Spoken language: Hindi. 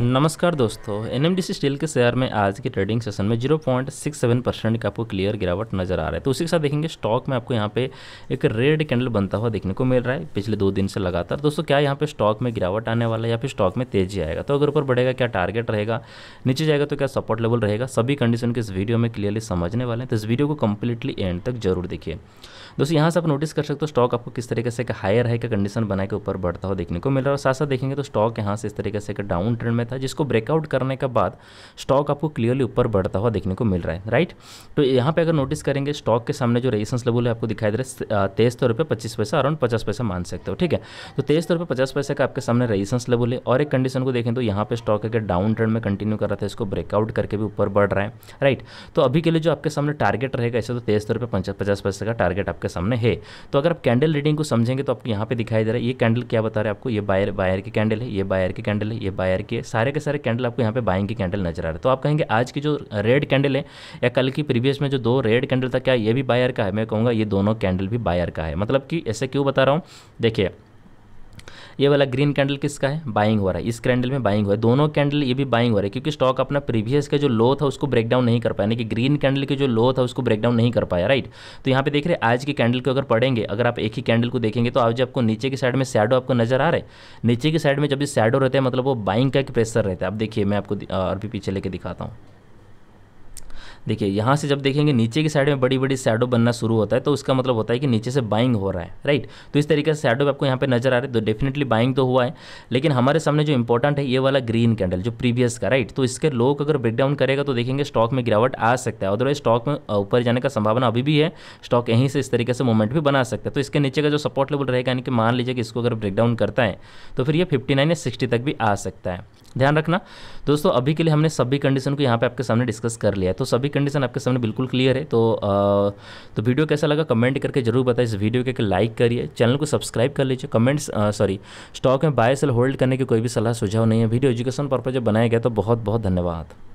नमस्कार दोस्तों एन एम स्टील के शेयर में आज के ट्रेडिंग सेशन में 0.67 परसेंट का आपको क्लियर गिरावट नजर आ रहा है तो उसी के साथ देखेंगे स्टॉक में आपको यहाँ पे एक रेड कैंडल बनता हुआ देखने को मिल रहा है पिछले दो दिन से लगातार दोस्तों क्या यहाँ पे स्टॉक में गिरावट आने वाला है या फिर स्टॉक में तेजी आएगा तो अगर ऊपर बढ़ेगा क्या टारगेट रहेगा नीचे जाएगा तो क्या सपोर्ट लेवल रहेगा सभी कंडीशन के इस वीडियो में क्लियरली समझने वाले हैं तो इस वीडियो को कंप्लीटली एंड तक जरूर देखिए दोस्तों यहाँ से आप नोटिस कर सकते हो स्टॉक आपको किस तरीके से हायर हाई कंडीशन बना के ऊपर बढ़ता हुआ देखने को मिल रहा है और साथ साथ देखेंगे तो स्टॉक यहाँ से इस तरीके से एक डाउन ट्रेंड में में था जिसको ब्रेकआउट करने के बाद स्टॉक आपको क्लियरली ऊपर बढ़ता हुआ देखने को मिल रहा है राइट तो यहाँ पे अगर नोटिस करेंगे स्टॉक के सामने जो रेजिस्टेंस लेवल है आपको दिखाई दे रहा है तेईस सौ रुपये पच्चीस पैसा अराउंड पचास पैसा मान सकते हो ठीक है तो तेईस सौ रुपये पचास पैसे का आपके सामने रेजिस्टेंस लेवल है और एक कंडीशन को देखें तो यहाँ पर स्टॉक अगर डाउन ट्रेंड में कंटिन्यू कर रहा था इसको ब्रेकआउट करके भी ऊपर बढ़ रहा है राइट तो अभी के लिए जो आपके सामने टारगेट रहेगा ऐसे तो तेईस सौ रुपये पचास पैसे का टारगेट आपके सामने है तो अगर आप कैंडल रीडिंग को समझेंगे तो आपको यहाँ पे दिखाई दे रहा है ये कैंडल क्या बता रहे हैं आपको ये बायर बायर की कैंडल है ये बायर की कैंडल है ये बायर की सारे के सारे कैंडल आपको यहाँ पे बाइंग की कैंडल नजर आ रहा है तो आप कहेंगे आज की जो रेड कैंडल है या कल की प्रीवियस में जो दो रेड कैंडल था क्या ये भी बायर का है मैं कहूँगा ये दोनों कैंडल भी बायर का है मतलब कि ऐसे क्यों बता रहा हूँ देखिए ये वाला ग्रीन कैंडल किसका है बाइंग हो रहा है इस कैंडल में बाइंग हुआ है दोनों कैंडल ये भी बाइंग हो रहा है क्योंकि स्टॉक अपना प्रीवियस का जो लो था उसको ब्रेकडाउन नहीं कर पाया यानी कि ग्रीन कैंडल के जो लो था उसको ब्रेकडाउन नहीं कर पाया राइट तो यहाँ पे देख रहे आज के कैंडल को अगर पढ़ेंगे अगर आप एक ही कैंडल को देखेंगे तो आज आपको नीचे की साइड में सैडो आपको नजर आ रहा है नीचे की साइड में जब भी सैडो मतलब रहता है मतलब वो बाइंग का प्रेशर रहता है अब देखिए मैं आपको और भी पीछे लेके दिखाता हूँ देखिए यहाँ से जब देखेंगे नीचे की साइड में बड़ी बड़ी शैडो बनना शुरू होता है तो उसका मतलब होता है कि नीचे से बाइंग हो रहा है राइट तो इस तरीके से शैडो आपको यहाँ पे नजर आ रहे तो डेफिनेटली बाइंग तो हुआ है लेकिन हमारे सामने जो इंपॉर्टेंट है ये वाला ग्रीन कैंडल जो प्रीवियस का राइट तो इसके लोग अगर ब्रेकडाउन करेगा तो देखेंगे स्टॉक में गिरावट आ सकता है अदरवाइज स्टॉक में ऊपर जाने का संभावना अभी भी है स्टॉक यहीं से इस तरीके से मूवमेंट भी बना सकता है तो इसके नीचे का जो सपोर्ट लेवल रहेगा यानी कि मान लीजिए कि इसको अगर ब्रेकडाउन करता है तो फिर ये फिफ्टी या सिक्सटी तक भी आ सकता है ध्यान रखना दोस्तों अभी के लिए हमने सभी कंडीशन को यहाँ पे आपके सामने डिस्कस कर लिया है तो सभी कंडीशन आपके सामने बिल्कुल क्लियर है तो आ, तो वीडियो कैसा लगा कमेंट करके जरूर बताइए इस वीडियो के लाइक करिए चैनल को सब्सक्राइब कर लीजिए कमेंट्स सॉरी स्टॉक में बाय सेल होल्ड करने की कोई भी सलाह सुझाव नहीं है वीडियो एजुकेशन पर्पज जब बनाया गया तो बहुत बहुत धन्यवाद